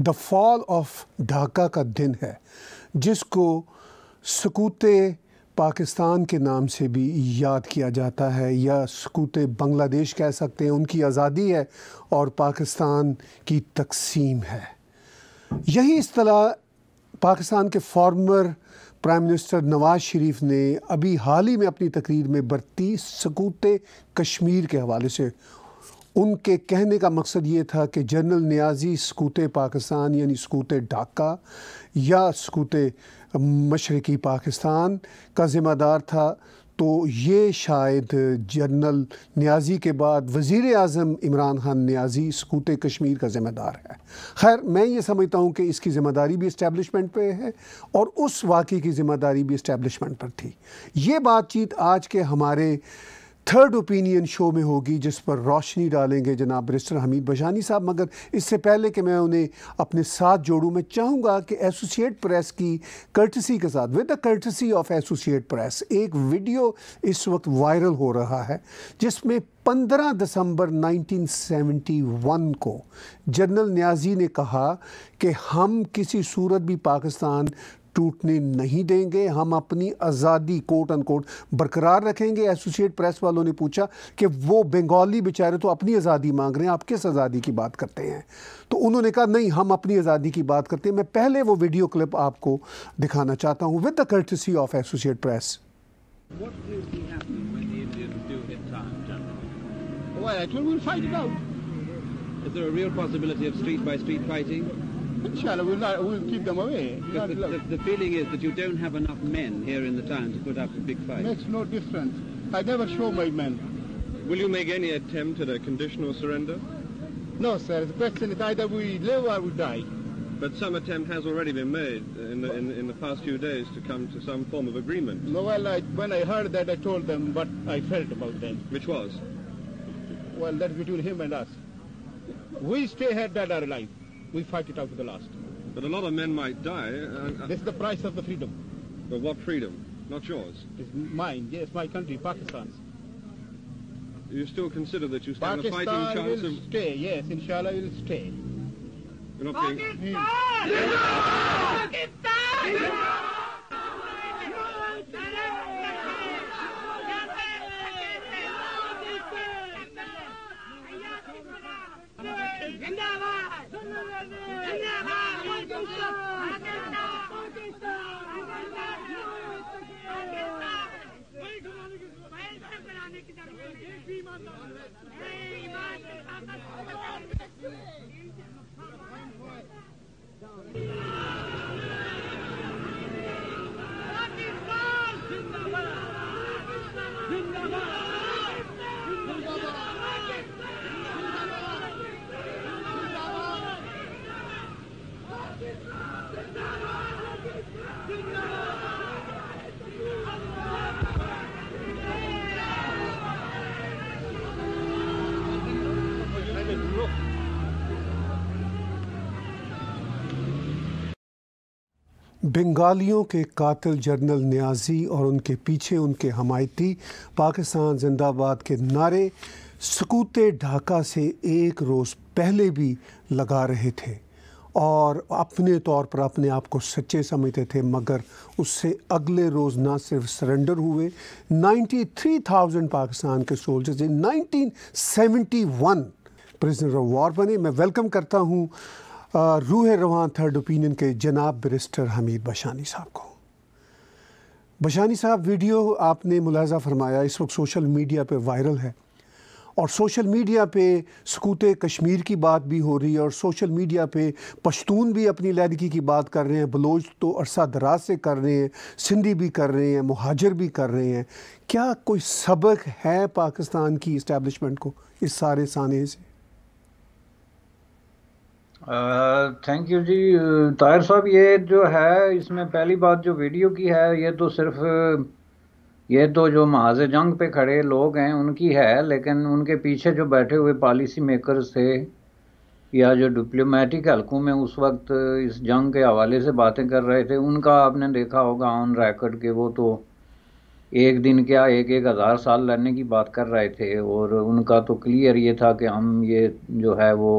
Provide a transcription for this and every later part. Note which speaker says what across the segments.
Speaker 1: The fall of Dhaka का दिन है जिसको सकूत पाकिस्तान के नाम से भी याद किया जाता है या सकूत बांग्लादेश कह सकते हैं उनकी आज़ादी है और पाकिस्तान की तकसीम है यही असलाह पाकिस्तान के former prime minister Nawaz Sharif ने अभी हाल ही में अपनी तकरीर में बरती सकूत कश्मीर के हवाले से उनके कहने का मकसद ये था कि जनरल न्याजी सकूत पाकिस्तान यानी सकूत ढाका या सकूत मशरकी पाकिस्तान का ज़िम्मेदार था तो ये शायद जनरल न्याजी के बाद वज़ी अजम इमरान ख़ान न्याजी सकूत कश्मीर का ज़िम्मेदार है खैर मैं ये समझता हूँ कि इसकी ज़िम्मेदारी भी इस्टेबलिशमेंट पर है और उस वाक़े की ज़िम्मेदारी भी इस्टेबलिशमेंट पर थी ये बातचीत आज के हमारे थर्ड ओपिनियन शो में होगी जिस पर रोशनी डालेंगे जनाब बरिस्टर हमीद बशानी साहब मगर इससे पहले कि मैं उन्हें अपने साथ जोड़ूँ मैं चाहूँगा कि एसोसिएट प्रेस की कर्टसी के साथ with the courtesy of associate press एक वीडियो इस वक्त वायरल हो रहा है जिसमें 15 दिसंबर 1971 को जनरल न्याजी ने कहा कि हम किसी सूरत भी पाकिस्तान टूटने नहीं देंगे हम अपनी आज़ादी कोट अनकोट बरकरार रखेंगे एसोसिएट प्रेस वालों ने पूछा कि वो बंगाली बेचारे तो अपनी आज़ादी मांग रहे हैं आप किस आज़ादी की बात करते हैं तो उन्होंने कहा नहीं हम अपनी आज़ादी की बात करते हैं मैं पहले वो वीडियो क्लिप आपको दिखाना चाहता हूँ with the courtesy of associate press What will be happening when the Indians do hit time, General? Why, well, we'll fight it out. Is there a real possibility of street-by-street -street fighting? Inshallah, we'll, not, we'll keep them away. The, the, the, feeling is that you don't have enough men here in the town to put up a big fight. Makes no difference. I never show my men. Will you make any attempt at a conditional surrender? No, sir. The question is either we live or we die. But some attempt has already been made in the, in, in the past few days to come to some form of agreement. No, well, I, when I heard that, I told them what I felt about them. Which was? Well, that's between him and us. We stay here dead or alive. We fight it out to the last. But a lot of men might die. Uh, this is the price of the freedom. But what freedom? Not yours. It's mine, yes, my country, Pakistan's. You still consider that you stand Pakistan a fighting chance will of... stay, yes, inshallah will stay. You're not Pakistan! Being... Pakistan! Pakistan! Pakistan! Down. बंगालियों के कातिल general Niazi और उनके पीछे उनके हमायती पाकिस्तान जिंदाबाद के नारे सकूते ढाका से एक रोज़ पहले भी लगा रहे थे और अपने तौर पर अपने आप को सच्चे समझते थे मगर उससे अगले रोज़ ना सिर्फ सरेंडर हुए 93,000 पाकिस्तान के soldiers in 1971 prisoner of war बने मैं वेलकम करता हूँ रूह रवान थर्ड ओपिनियन के जनाब बरिस्टर हमीद बशानी साहब को बशानी साहब वीडियो आपने मुलाजा फरमाया इस वक्त सोशल मीडिया पे वायरल है और सोशल मीडिया पे सकूत कश्मीर की बात भी हो रही है और सोशल मीडिया पे पश्तून भी अपनी लहदगी की बात कर रहे हैं बलोच तो अरसा दराज से कर रहे हैं सिंधी भी कर रहे हैं महाजर भी कर रहे हैं क्या कोई सबक है पाकिस्तान की इस्टेबलिशमेंट को इस सारे साने से
Speaker 2: थैंक यू जी ताहिर साहब ये जो है इसमें पहली बात जो वीडियो की है ये तो सिर्फ ये तो जो महाज जंग पे खड़े लोग हैं उनकी है लेकिन उनके पीछे जो बैठे हुए पॉलिसी मेकर्स थे या जो डिप्लोमेटिक हलकों में उस वक्त इस जंग के हवाले से बातें कर रहे थे उनका आपने देखा होगा ऑन रैकड के वो तो एक दिन क्या एक एक हज़ार साल लड़ने की बात कर रहे थे और उनका तो क्लियर ये था कि हम ये जो है वो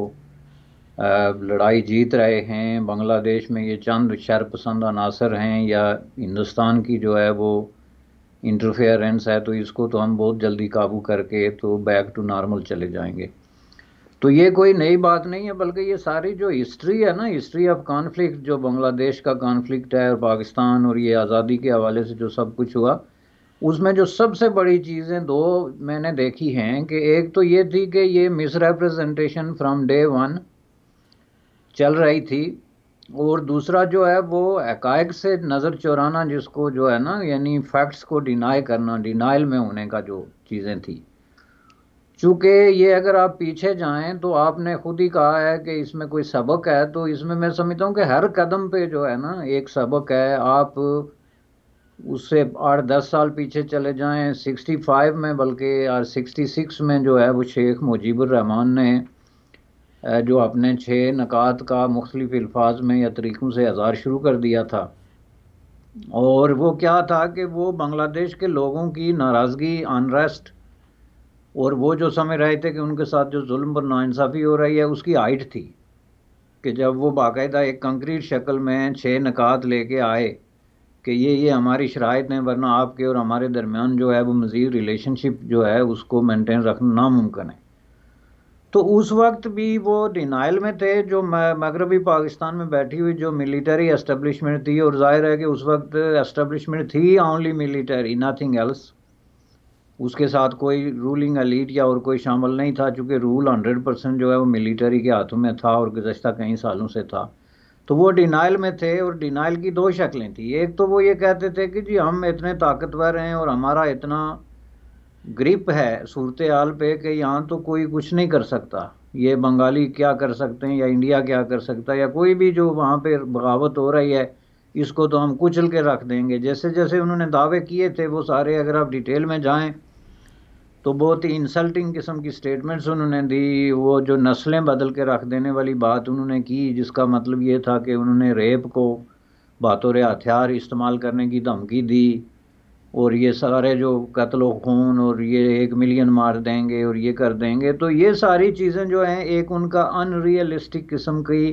Speaker 2: लड़ाई जीत रहे हैं बांग्लादेश में ये चंद शर पसंद अनासर हैं या हिंदुस्तान की जो है वो इंटरफेरेंस है तो इसको तो हम बहुत जल्दी काबू करके तो बैक टू नॉर्मल चले जाएंगे तो ये कोई नई बात नहीं है बल्कि ये सारी जो हिस्ट्री है ना हिस्ट्री ऑफ कॉन्फ्लिक्ट जो बांग्लादेश का कॉन्फ्लिक्ट है और पाकिस्तान और ये आज़ादी के हवाले से जो सब कुछ हुआ उसमें जो सबसे बड़ी चीज़ें दो मैंने देखी हैं कि एक तो ये थी कि ये मिसरेप्रजेंटेशन फ्राम डे वन चल रही थी और दूसरा जो है वो एकाएक से नज़र चुराना जिसको जो है ना यानी फैक्ट्स को डिनाई करना डिनाइल में होने का जो चीज़ें थी चूँकि ये अगर आप पीछे जाएं तो आपने खुद ही कहा है कि इसमें कोई सबक है तो इसमें मैं समझता हूँ कि हर कदम पे जो है ना एक सबक है आप उससे आठ दस साल पीछे चले जाएं 65 में बल्कि और 66 में जो है वो शेख मुजीबुर रहमान ने जो आपने छः नक़ात का मुख्तलिफ अल्फाज में या तरीक़ों से आज़ार शुरू कर दिया था और वो क्या था कि वो बांग्लादेश के लोगों की नाराज़गी अनरेस्ट और वो जो समझ रहे थे कि उनके साथ जो जुल्म और नाानसाफ़ी हो रही है उसकी हाइट थी कि जब वो बाकायदा एक कंक्रीट शक्ल में छः नक़ात लेके आए कि ये ये हमारी शराइत हैं वरना आपके और हमारे दरमियान जो है वो मज़ीद रिलेशनशिप जो है उसको मेनटेन रखना नामुमकिन है तो उस वक्त भी वो डिनाइल में थे जो मगरबी पाकिस्तान में बैठी हुई जो मिलिटरी एस्टेब्लिशमेंट थी और जाहिर है कि उस वक्त एस्टेब्लिशमेंट थी ओनली मिलिटरी नथिंग एल्स उसके साथ कोई रूलिंग अलीट या और कोई शामिल नहीं था चूँकि रूल हंड्रेड परसेंट जो है वो मिलिटरी के हाथों में था और गुजशत कई सालों से था तो वो डिनाइल में थे और डिनाइल की दो शक्लें थी एक तो वो ये कहते थे कि जी हम इतने ताकतवर हैं और हमारा इतना ग्रिप है सूरत हाल पे कि यहाँ तो कोई कुछ नहीं कर सकता ये बंगाली क्या कर सकते हैं या इंडिया क्या कर सकता है या कोई भी जो वहाँ पे बगावत हो रही है इसको तो हम कुचल के रख देंगे जैसे जैसे उन्होंने दावे किए थे वो सारे अगर आप डिटेल में जाएं तो बहुत ही इंसल्टिंग किस्म की स्टेटमेंट्स उन्होंने दी वो जो नस्लें बदल के रख देने वाली बात उन्होंने की जिसका मतलब ये था कि उन्होंने रेप को बतौर हथियार इस्तेमाल करने की धमकी दी और ये सारे जो कत्ल खून और ये एक मिलियन मार देंगे और ये कर देंगे तो ये सारी चीज़ें जो हैं एक उनका अनरियलिस्टिक किस्म की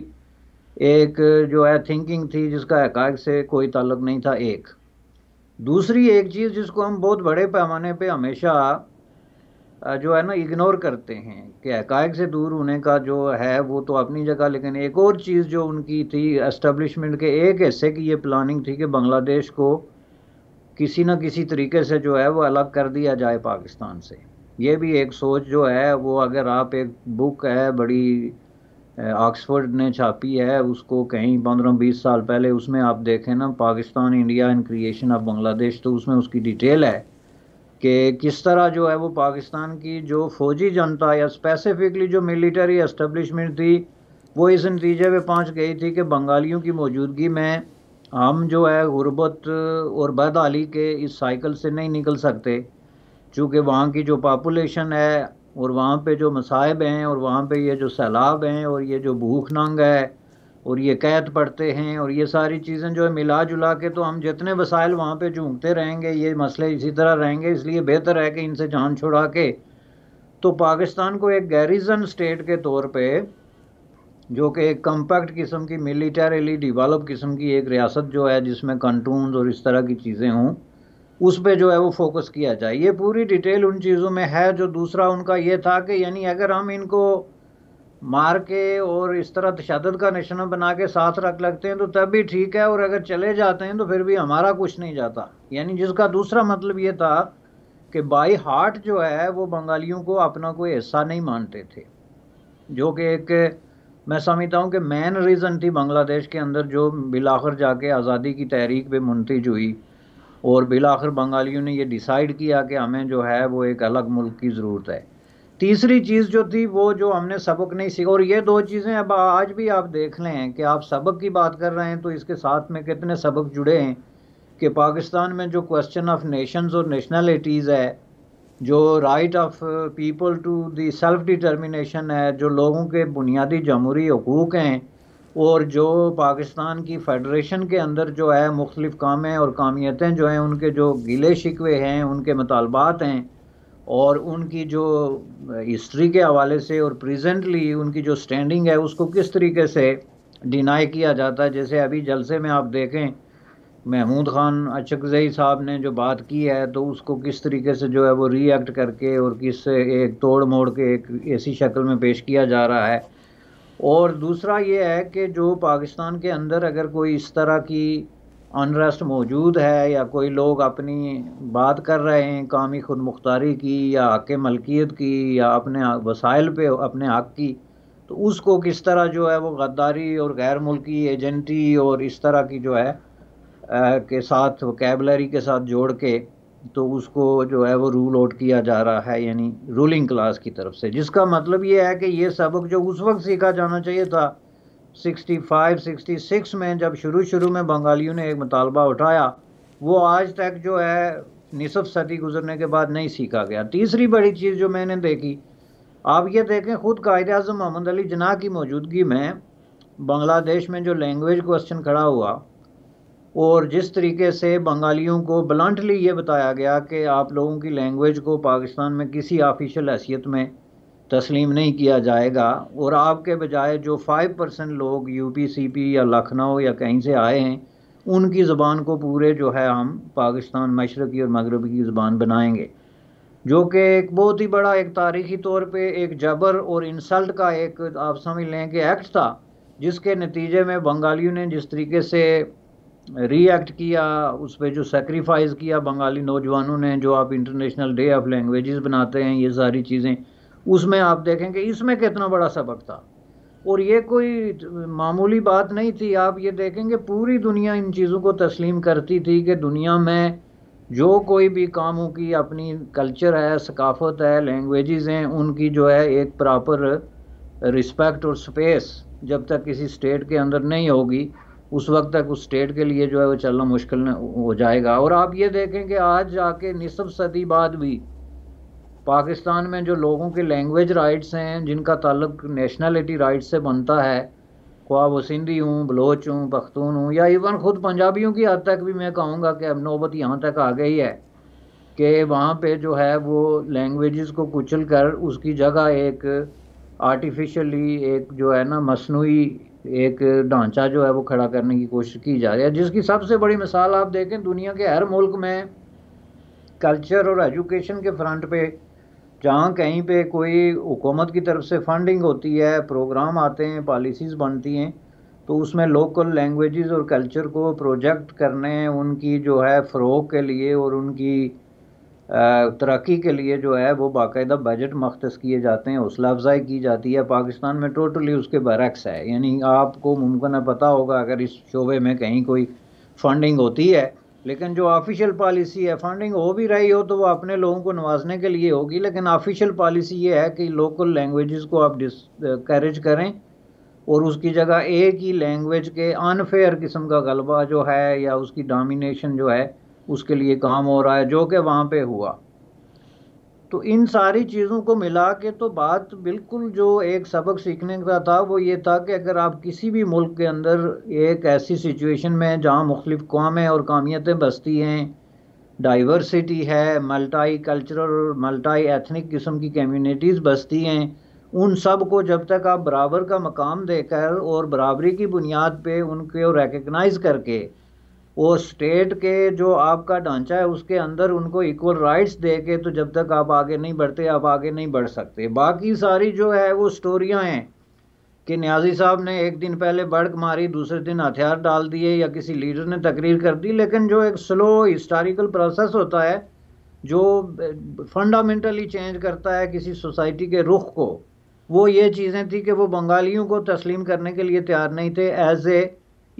Speaker 2: एक जो है थिंकिंग थी जिसका हकायक से कोई ताल्लुक नहीं था एक दूसरी एक चीज़ जिसको हम बहुत बड़े पैमाने पे हमेशा जो है ना इग्नोर करते हैं कि हकायक से दूर होने का जो है वो तो अपनी जगह लेकिन एक और चीज़ जो उनकी थी एस्टेब्लिशमेंट के एक हिस्से की ये प्लानिंग थी कि बांग्लादेश को किसी न किसी तरीके से जो है वो अलग कर दिया जाए पाकिस्तान से ये भी एक सोच जो है वो अगर आप एक बुक है बड़ी ऑक्सफोर्ड ने छापी है उसको कहीं पंद्रह बीस साल पहले उसमें आप देखें ना Pakistan India and creation of Bangladesh तो उसमें उसकी डिटेल है कि किस तरह जो है वो पाकिस्तान की जो फौजी जनता या स्पेसिफिकली जो मिलिट्री एस्टेब्लिशमेंट थी वो इस नतीजे पे पहुंच गई थी कि बंगालियों की मौजूदगी में हम जो है गुरबत और बदहाली के इस साइकिल से नहीं निकल सकते चूँकि वहाँ की जो पापुलेशन है और वहाँ पे जो मसाहब हैं और वहाँ पे ये जो सैलाब हैं और ये जो भूख नंग है और ये कैद पड़ते हैं और ये सारी चीज़ें जो है मिला जुला के तो हम जितने वसाइल वहाँ पे झूंकते रहेंगे ये मसले इसी तरह रहेंगे इसलिए बेहतर है कि इनसे जान छुड़ा के तो पाकिस्तान को एक गैरिजन स्टेट के तौर पर जो कि एक कम्पैक्ट किस्म की मिलिटरीली डिवेलप किस्म की एक रियासत जो है जिसमें कंटून और इस तरह की चीज़ें हों उस पर जो है वो फोकस किया जाए ये पूरी डिटेल उन चीज़ों में है जो दूसरा उनका ये था कि यानी अगर हम इनको मार के और इस तरह तशद का निशाना बना के साथ रख लगते हैं तो तब भी ठीक है और अगर चले जाते हैं तो फिर भी हमारा कुछ नहीं जाता यानी जिसका दूसरा मतलब ये था कि बाई हार्ट जो है वो बंगालियों को अपना कोई हिस्सा नहीं मानते थे जो कि एक मैं समझता हूँ कि मेन रीज़न थी बांग्लादेश के अंदर जो बिलाखर जाके आज़ादी की तहरीक पे मुंतज हुई और बिलाखर बंगालियों ने ये डिसाइड किया कि हमें जो है वो एक अलग मुल्क की ज़रूरत है तीसरी चीज़ जो थी वो जो हमने सबक नहीं सीखा और ये दो चीज़ें अब आज भी आप देख लें कि आप सबक की बात कर रहे हैं तो इसके साथ में कितने सबक जुड़े हैं कि पाकिस्तान में जो क्वेश्चन ऑफ नेशंस और नेशनलिटीज़ है जो right of people to the self determination है जो लोगों के बुनियादी जमहूरी हकूक़ हैं और जो पाकिस्तान की फेडरेशन के अंदर जो है मुख्तलिफ़ कामें और कामियतें जो हैं उनके जो गिले शिकवे हैं उनके मतालबात हैं और उनकी जो हिस्ट्री uh, के हवाले से और प्रेजेंटली उनकी जो स्टैंडिंग है उसको किस तरीके से डिनाई किया जाता है जैसे अभी जलसे में आप देखें महमूद खान अशकजई साहब ने जो बात की है तो उसको किस तरीके से जो है वो रिएक्ट करके और किस एक तोड़ मोड़ के एक ऐसी शक्ल में पेश किया जा रहा है और दूसरा ये है कि जो पाकिस्तान के अंदर अगर कोई इस तरह की अनरेस्ट मौजूद है या कोई लोग अपनी बात कर रहे हैं कामी खुद मुख्तारी की या हक मलकियत की या अपने वसाइल पे अपने हक की तो उसको किस तरह जो है वो गद्दारी और गैर मुल्की एजेंटी और इस तरह की जो है के साथ वोकेबलरी के साथ जोड़ के तो उसको जो है वो रूल आउट किया जा रहा है यानी रूलिंग क्लास की तरफ से जिसका मतलब ये है कि ये सबक जो उस वक्त सीखा जाना चाहिए था 65, 66 में जब शुरू शुरू में बंगालियों ने एक मुतालबा उठाया वो आज तक जो है निसफ सदी गुजरने के बाद नहीं सीखा गया तीसरी बड़ी चीज़ जो मैंने देखी आप ये देखें ख़ुद कायद अजम मोहम्मद अली जना की मौजूदगी में बांग्लादेश में जो लैंग्वेज क्वेश्चन खड़ा हुआ और जिस तरीके से बंगालियों को ब्लंटली ये बताया गया कि आप लोगों की लैंग्वेज को पाकिस्तान में किसी ऑफिशियल हैसियत में तस्लीम नहीं किया जाएगा और आपके बजाय जो फाइव परसेंट लोग सी पी या लखनऊ या कहीं से आए हैं उनकी ज़बान को पूरे जो है हम पाकिस्तान मशरक़ी और मगरबी की ज़बान बनाएंगे जो कि एक बहुत ही बड़ा एक तारीखी तौर पे एक जबर और इंसल्ट का एक आप समझ लें कि एक्ट था जिसके नतीजे में बंगालियों ने जिस तरीके से रिएक्ट किया उस पर जो सेक्रीफाइस किया बंगाली नौजवानों ने जो आप इंटरनेशनल डे ऑफ लैंग्वेजेस बनाते हैं ये सारी चीज़ें उसमें आप देखें कि इसमें कितना बड़ा सबक था और ये कोई मामूली बात नहीं थी आप ये देखेंगे पूरी दुनिया इन चीज़ों को तस्लीम करती थी कि दुनिया में जो कोई भी कामों की अपनी कल्चर है सकाफत है लैंग्वेजेस हैं उनकी जो है एक प्रॉपर रिस्पेक्ट और स्पेस जब तक किसी स्टेट के अंदर नहीं होगी उस वक्त तक उस स्टेट के लिए जो है वो चलना मुश्किल हो जाएगा और आप ये देखें कि आज जाके निसब सदी बाद भी पाकिस्तान में जो लोगों के लैंग्वेज राइट्स हैं जिनका ताल्लुक नेशनलिटी राइट्स से बनता है ख्वाब वो सिंधी हूँ बलोच हूँ पख्तून हूँ या इवन ख़ुद पंजाबियों की हद तक भी मैं कहूँगा कि अब नौबत यहाँ तक आ गई है कि वहाँ पे जो है वो लैंग्वेजेस को कुचल कर उसकी जगह एक आर्टिफिशली एक जो है ना मसनू एक ढांचा जो है वो खड़ा करने की कोशिश की जा रही है जिसकी सबसे बड़ी मिसाल आप देखें दुनिया के हर मुल्क में कल्चर और एजुकेशन के फ्रंट पे जहाँ कहीं पे कोई हुकूमत की तरफ से फंडिंग होती है प्रोग्राम आते हैं पॉलिसीज़ बनती हैं तो उसमें लोकल लैंग्वेजेस और कल्चर को प्रोजेक्ट करने उनकी जो है फ़रोग के लिए और उनकी तरक्की के लिए जो है वो बाकायदा बजट मख्त किए जाते हैं हौसला अफजाई की जाती है पाकिस्तान में टोटली उसके बरक्स है यानी आपको मुमकिन पता होगा अगर इस शोबे में कहीं कोई फंडिंग होती है लेकिन जो ऑफिशियल पॉलिसी है फंडिंग हो भी रही हो तो वो अपने लोगों को नवाजने के लिए होगी लेकिन ऑफिशियल पॉलिसी ये है कि लोकल लैंग्वेजेस को आप डिस्करेज करें और उसकी जगह एक ही लैंग्वेज के अनफेयर किस्म का गलबा जो है या उसकी डोमिनेशन जो है उसके लिए काम हो रहा है जो कि वहाँ पे हुआ तो इन सारी चीज़ों को मिला के तो बात बिल्कुल जो एक सबक सीखने का था वो ये था कि अगर आप किसी भी मुल्क के अंदर एक ऐसी सिचुएशन में जहाँ मुख्तफ कौमें और कामियतें बसती हैं डाइवर्सिटी है मल्टाई कल्चरल मल्टाई एथनिक किस्म की कम्यूनिटीज़ बसती हैं उन सब को जब तक आप बराबर का मकाम देकर और बराबरी की बुनियाद पे उनको रेकग्नाइज़ करके वो स्टेट के जो आपका ढांचा है उसके अंदर उनको इक्वल राइट्स दे के तो जब तक आप आगे नहीं बढ़ते आप आगे नहीं बढ़ सकते बाकी सारी जो है वो स्टोरियाँ हैं कि न्याजी साहब ने एक दिन पहले बड़क मारी दूसरे दिन हथियार डाल दिए या किसी लीडर ने तकरीर कर दी लेकिन जो एक स्लो हिस्टारिकल प्रोसेस होता है जो फंडामेंटली चेंज करता है किसी सोसाइटी के रुख को वो ये चीज़ें थी कि वो बंगालियों को तस्लीम करने के लिए तैयार नहीं थे एज ए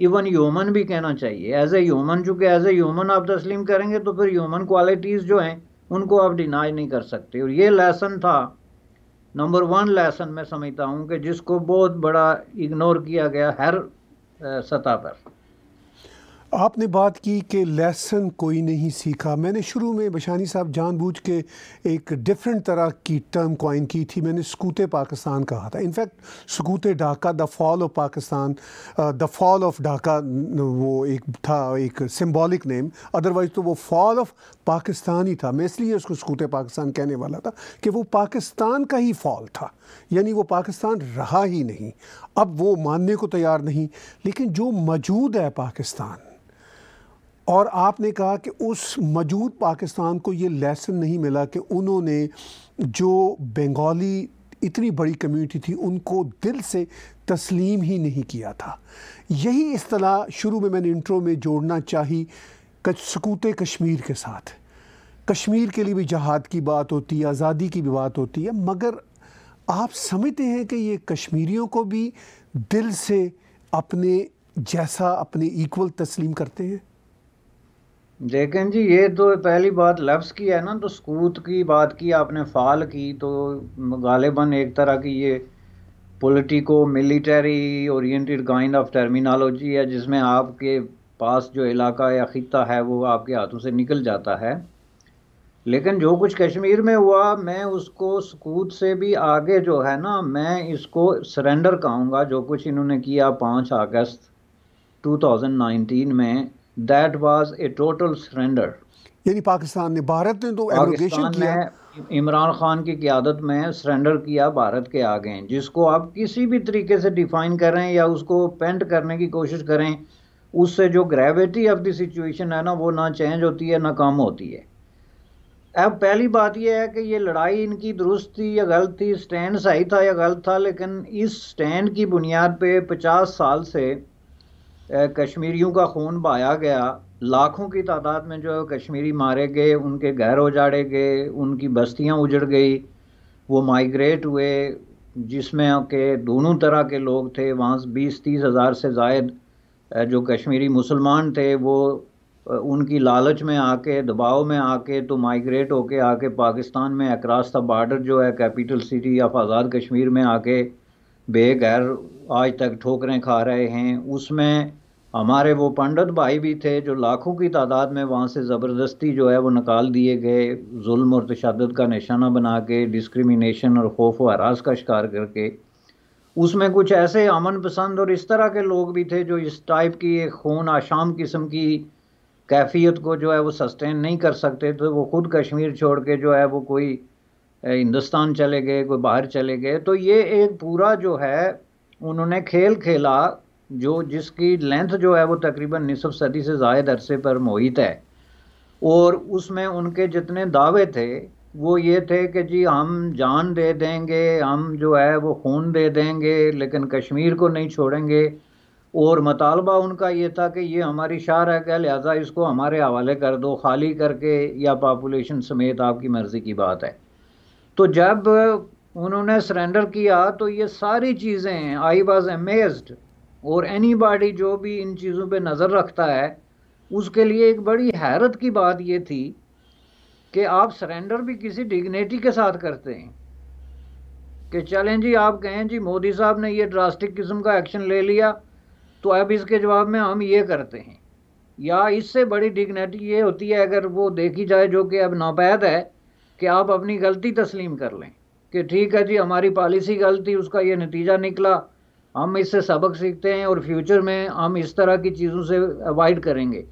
Speaker 2: इवन ह्यूमन भी कहना चाहिए एज ए ह्यूमन चूंकि एज ए ह्यूमन आप तस्लीम करेंगे तो फिर ह्यूमन क्वालिटीज़ जो हैं उनको आप डिनाई नहीं कर सकते और ये लेसन था नंबर वन लेसन मैं समझता हूँ कि जिसको बहुत बड़ा इग्नोर किया गया हर सतह पर
Speaker 1: आपने बात की कि लेसन कोई नहीं सीखा मैंने शुरू में बशानी साहब जानबूझ के एक डिफरेंट तरह की टर्म कॉइन की थी मैंने स्कूत पाकिस्तान कहा था इनफैक्ट सकूत Dhaka the fall of Pakistan the fall of Dhaka वो एक था एक सिंबॉलिक नेम अदरवाइज़ तो वो फॉल ऑफ पाकिस्तान ही था मैं इसलिए उसको स्कूत पाकिस्तान कहने वाला था कि वो पाकिस्तान का ही फॉल था यानी वो पाकिस्तान रहा ही नहीं अब वो मानने को तैयार नहीं लेकिन जो मौजूद है पाकिस्तान और आपने कहा कि उस मौजूद पाकिस्तान को ये लेसन नहीं मिला कि उन्होंने जो बंगाली इतनी बड़ी कम्युनिटी थी उनको दिल से तस्लीम ही नहीं किया था यही असलाह शुरू में मैंने इंट्रो में जोड़ना चाही सकूत कश्मीर के साथ कश्मीर के लिए भी जहाद की बात होती है आज़ादी की भी बात होती है मगर आप समझते हैं कि ये कश्मीरियों को भी दिल से अपने जैसा अपने इक्वल तस्लीम करते हैं
Speaker 2: लेकिन जी ये तो पहली बात लफ्स की है ना तो सकूत की बात की आपने फ़ाल की तो गालिबन एक तरह की ये politico military oriented kind of terminology है जिसमें आपके पास जो इलाका या ख़िता है वो आपके हाथों से निकल जाता है लेकिन जो कुछ कश्मीर में हुआ मैं उसको सकूत से भी आगे जो है ना मैं इसको सरेंडर कहूँगा जो कुछ इन्होंने किया पाँच अगस्त 2019 में that was a total surrender यानी पाकिस्तान ने भारत ने तो एब्रोगेशन किया इमरान खान की क्यादत में सरेंडर किया भारत के आगे जिसको आप किसी भी तरीके से डिफाइन करें या उसको पेंट करने की कोशिश करें उससे जो ग्रेविटी ऑफ द सिचुएशन है ना वो ना चेंज होती है ना कम होती है अब पहली बात यह है कि ये लड़ाई इनकी दुरुस्त थी या गलत थी स्टैंड सही था या गलत था लेकिन इस स्टैंड की बुनियाद पे 50 साल से कश्मीरियों का खून बहाया गया लाखों की तादाद में जो कश्मीरी मारे गए उनके घर उजाड़े गए उनकी बस्तियां उजड़ गई वो माइग्रेट हुए जिसमें के दोनों तरह के लोग थे वहाँ बीस तीस हज़ार से जायद जो कश्मीरी मुसलमान थे वो उनकी लालच में आके दबाव में आके तो माइग्रेट होके आके पाकिस्तान में अक्रॉस द बॉर्डर जो है capital city of Azad Kashmir में आके बेघर आज तक ठोकरें खा रहे हैं उसमें हमारे वो पंडित भाई भी थे जो लाखों की तादाद में वहाँ से ज़बरदस्ती जो है वो निकाल दिए गए जुल्म और तशद का निशाना बना के डिस्क्रिमिनेशन और खौफ व हरास का शिकार करके उसमें कुछ ऐसे अमन पसंद और इस तरह के लोग भी थे जो इस टाइप की एक खून आशाम किस्म की कैफियत को जो है वो सस्टेन नहीं कर सकते तो वो खुद कश्मीर छोड़ के जो है वो कोई हिंदुस्तान चले गए कोई बाहर चले गए तो ये एक पूरा जो है उन्होंने खेल खेला जो जिसकी लेंथ जो है वो तकरीबन निसफ सदी से जायद अरसे पर मोहित है और उसमें उनके जितने दावे थे वो ये थे कि जी हम जान दे देंगे हम जो है वो खून दे देंगे लेकिन कश्मीर को नहीं छोड़ेंगे और मतालबा उनका ये था कि ये हमारी शार है क्या लिहाजा इसको हमारे हवाले कर दो खाली करके या पापुलेशन समेत आपकी मर्ज़ी की बात है तो जब उन्होंने सरेंडर किया तो ये सारी चीज़ें आई वॉज अमेज्ड और एनी बॉडी जो भी इन चीज़ों पे नज़र रखता है उसके लिए एक बड़ी हैरत की बात ये थी कि आप सरेंडर भी किसी डिग्नेटी के साथ करते हैं कि चलें जी आप कहें जी मोदी साहब ने ये ड्रास्टिक किस्म का एक्शन ले लिया तो अब इसके जवाब में हम ये करते हैं या इससे बड़ी डिग्नेटी ये होती है अगर वो देखी जाए जो कि अब नापैद है कि आप अपनी गलती तस्लीम कर लें कि ठीक है जी हमारी पॉलिसी गलती उसका ये नतीजा निकला हम इससे सबक सीखते हैं और फ्यूचर में हम इस तरह की चीज़ों से अवॉइड करेंगे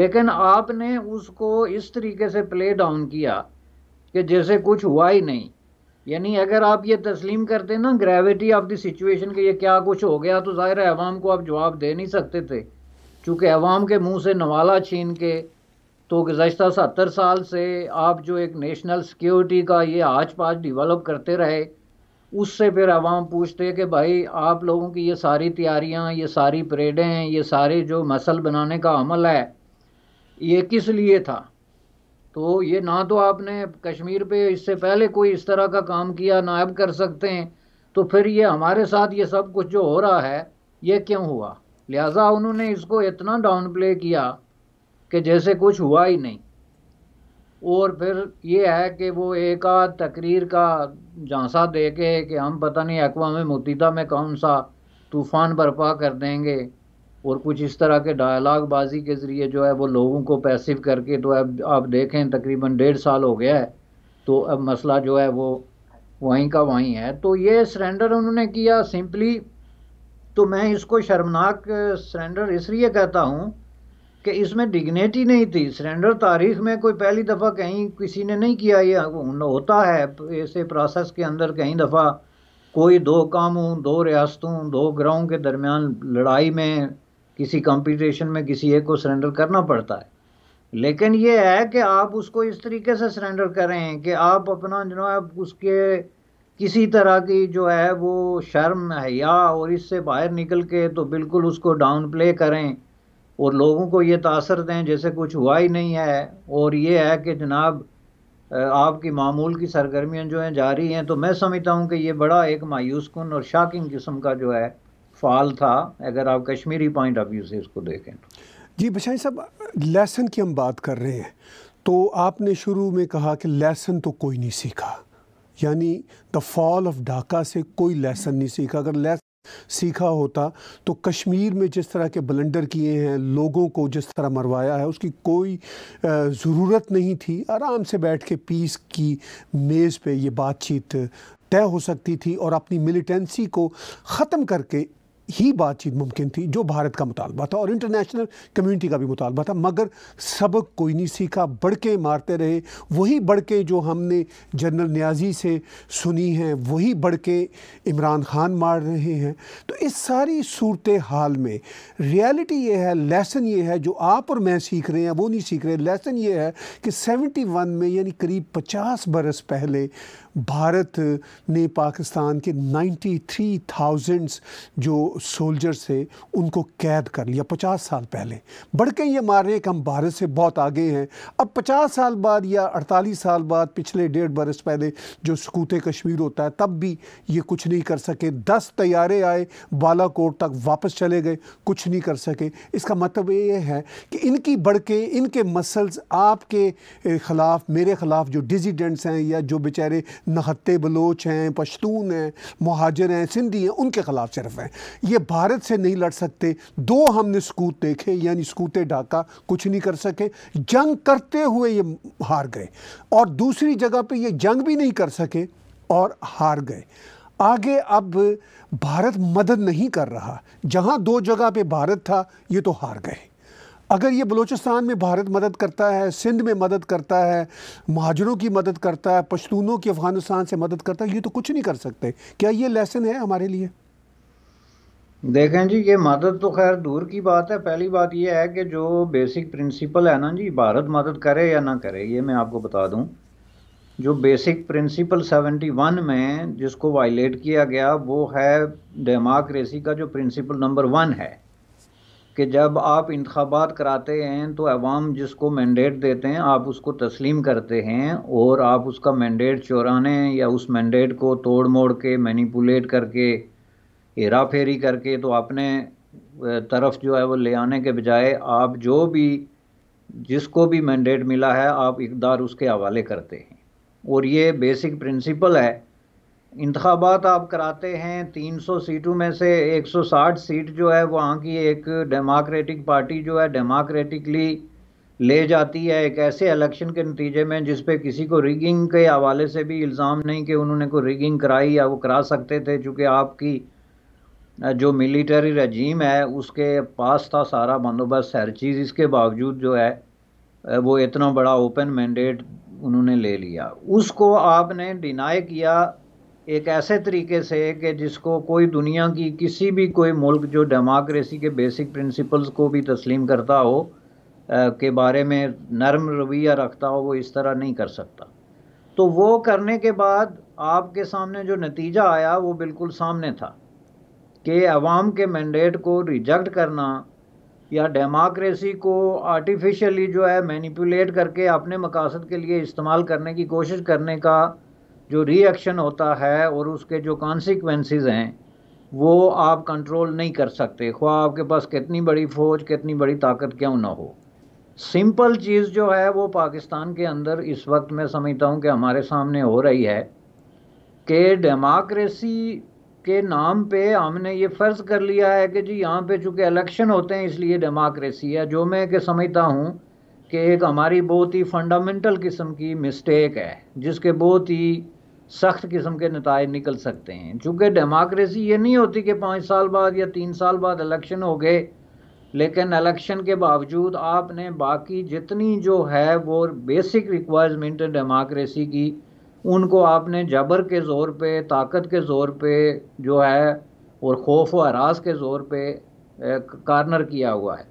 Speaker 2: लेकिन आपने उसको इस तरीके से प्ले डाउन किया कि जैसे कुछ हुआ ही नहीं यानी अगर आप ये तस्लीम करते ना ग्रेविटी ऑफ द सिचुएशन के ये क्या कुछ हो गया तो ज़ाहिर है अवाम को आप जवाब दे नहीं सकते थे चूँकि अवाम के मुंह से नवाला छीन के तो गुजशत सत्तर साल से आप जो एक नेशनल सिक्योरिटी का ये आज पाँच डिवेलप करते रहे उससे फिर आवाम पूछते कि भाई आप लोगों की ये सारी तैयारियाँ ये सारी परेडें ये सारे जो मसल बनाने का अमल है ये किस लिए था तो ये ना तो आपने कश्मीर पे इससे पहले कोई इस तरह का काम किया ना अब कर सकते हैं तो फिर ये हमारे साथ ये सब कुछ जो हो रहा है ये क्यों हुआ लिहाजा उन्होंने इसको इतना डाउन प्ले किया कि जैसे कुछ हुआ ही नहीं और फिर ये है कि वो एक आध तकरीर का झांसा दे के कि हम पता नहीं अकवा में मतदा में कौन सा तूफ़ान बर्पा कर देंगे और कुछ इस तरह के डायलाग बाजी के ज़रिए जो है वो लोगों को पैसिव करके तो अब आप देखें तकरीबन डेढ़ साल हो गया है तो अब मसला जो है वो वहीं का वहीं है तो ये सरेंडर उन्होंने किया सिंपली तो मैं इसको शर्मनाक सरेंडर इसलिए कहता हूँ कि इसमें डिग्नेटी नहीं थी सरेंडर तारीख में कोई पहली दफ़ा कहीं किसी ने नहीं किया ये होता है ऐसे प्रोसेस के अंदर कहीं दफ़ा कोई दो कामों दो रियासतों दो ग्राहों के दरमियान लड़ाई में किसी कंपटीशन में किसी एक को सरेंडर करना पड़ता है लेकिन ये है कि आप उसको इस तरीके से सरेंडर करें कि आप अपना जो है उसके किसी तरह की जो है वो शर्म हया और इससे बाहर निकल के तो बिल्कुल उसको डाउन प्ले करें और लोगों को ये तासर दें जैसे कुछ हुआ ही नहीं है और ये है कि जनाब आपकी मामूल की सरगर्मियाँ जो हैं जारी हैं तो मैं समझता हूँ कि ये बड़ा एक मायूस कन और शाकिंग किस्म का जो है फाल था अगर आप कश्मीरी पॉइंट ऑफ व्यू से इसको देखें तो।
Speaker 1: जी बशाई साहब लेसन की हम बात कर रहे हैं तो आपने शुरू में कहा कि लेसन तो कोई नहीं सीखा यानी द फॉल ऑफ ढाका से कोई लेसन नहीं सीखा अगर लेसन सीखा होता तो कश्मीर में जिस तरह के बलंडर किए हैं लोगों को जिस तरह मरवाया है उसकी कोई ज़रूरत नहीं थी आराम से बैठ के पीस की मेज़ पे ये बातचीत तय हो सकती थी और अपनी मिलिटेंसी को ख़त्म करके ही बातचीत मुमकिन थी जो भारत का मुतालबा था और इंटरनेशनल कम्युनिटी का भी मुतालबा था मगर सबक कोई नहीं सीखा बड़के मारते रहे वही बड़के जो हमने जनरल न्याजी से सुनी हैं वही बड़के इमरान खान मार रहे हैं तो इस सारी सूरत हाल में रियलिटी ये है लेसन ये है जो आप और मैं सीख रहे हैं वो नहीं सीख रहे लेसन ये है कि सेवेंटी वन में यानी करीब पचास बरस पहले भारत ने पाकिस्तान के 93,000 जो सोल्जर्स थे उनको कैद कर लिया 50 साल पहले बढ़ के ये मार रहे हैं कि हम भारत से बहुत आगे हैं अब 50 साल बाद या 48 साल बाद पिछले डेढ़ बरस पहले जो सकूत कश्मीर होता है तब भी ये कुछ नहीं कर सके दस तैयारे आए बालाकोट तक वापस चले गए कुछ नहीं कर सके इसका मतलब ये है कि इनकी बढ़ के इनके मसल्स आपके ख़िलाफ़ मेरे ख़िलाफ़ जो डिजिडेंट्स हैं या जो बेचारे नहत्ते बलोच हैं पश्तून हैं महाजर हैं सिंधी हैं उनके ख़िलाफ़ सिर्फ हैं ये भारत से नहीं लड़ सकते दो हमने सकूत देखे यानी सकूत ढाका कुछ नहीं कर सके जंग करते हुए ये हार गए और दूसरी जगह पर ये जंग भी नहीं कर सके और हार गए आगे अब भारत मदद नहीं कर रहा जहाँ दो जगह पे भारत था ये तो हार गए अगर ये बलूचिस्तान में भारत मदद करता है सिंध में मदद करता है महाजरों की मदद करता है पश्तूनों की अफ़गानिस्तान से मदद करता है ये तो कुछ नहीं कर सकते क्या ये लेसन है हमारे लिए
Speaker 2: देखें जी ये मदद तो खैर दूर की बात है पहली बात यह है कि जो बेसिक प्रिंसिपल है ना जी भारत मदद करे या ना करे ये मैं आपको बता दूँ जो बेसिक प्रिंसिपल 71 में जिसको वायलेट किया गया वो है डेमोक्रेसी का जो प्रिंसिपल नंबर वन है कि जब आप इंतबात कराते हैं तो अवाम जिसको मैंडेट देते हैं आप उसको तस्लीम करते हैं और आप उसका मैंडेट चुराने या उस मैंडेट को तोड़ मोड़ के मैनिपुलेट करके हेरा फेरी करके तो अपने तरफ जो है वो ले आने के बजाय आप जो भी जिसको भी मैंडेट मिला है आप इकदार उसके हवाले करते हैं और ये बेसिक प्रिंसिपल है इंतबात आप कराते हैं 300 सीटों में से 160 सीट जो है वहाँ की एक डेमोक्रेटिक पार्टी जो है डेमोक्रेटिकली ले जाती है एक ऐसे इलेक्शन के नतीजे में जिस पे किसी को रिगिंग के हवाले से भी इल्ज़ाम नहीं कि उन्होंने कोई रिगिंग कराई या वो करा सकते थे चूँकि आपकी जो मिलिट्री रजीम है उसके पास था सारा बंदोबस्त हर चीज़ इसके बावजूद जो है वो इतना बड़ा ओपन मैंडेट उन्होंने ले लिया उसको आपने डिनाई किया एक ऐसे तरीके से कि जिसको कोई दुनिया की किसी भी कोई मुल्क जो डेमोक्रेसी के बेसिक प्रिंसिपल्स को भी तस्लीम करता हो आ, के बारे में नरम रवैया रखता हो वो इस तरह नहीं कर सकता तो वो करने के बाद आपके सामने जो नतीजा आया वो बिल्कुल सामने था कि अवाम के मैंडेट को रिजेक्ट करना या डेमोक्रेसी को आर्टिफिशियली जो है मैनिपुलेट करके अपने मकासद के लिए इस्तेमाल करने की कोशिश करने का जो रिएक्शन होता है और उसके जो कॉन्सिक्वेंसेस हैं वो आप कंट्रोल नहीं कर सकते ख्वा आपके पास कितनी बड़ी फ़ौज कितनी बड़ी ताकत क्यों ना हो सिंपल चीज़ जो है वो पाकिस्तान के अंदर इस वक्त मैं समझता हूँ कि हमारे सामने हो रही है कि डेमोक्रेसी के नाम पे हमने ये फ़र्ज़ कर लिया है कि जी यहाँ पे चूँकि इलेक्शन होते हैं इसलिए डेमोक्रेसी है जो मैं के समझता हूँ कि एक हमारी बहुत ही फंडामेंटल किस्म की मिस्टेक है जिसके बहुत ही सख्त किस्म के नतज निकल सकते हैं चूँकि डेमोक्रेसी ये नहीं होती कि पाँच साल बाद या तीन साल बाद इलेक्शन हो गए लेकिन इलेक्शन के बावजूद आपने बाकी जितनी जो है वो बेसिक रिक्वायरमेंट डेमोक्रेसी की उनको आपने जबर के ज़ोर पे ताकत के ज़ोर पे जो है और खौफ व हरास के ज़ोर पे कॉर्नर किया हुआ है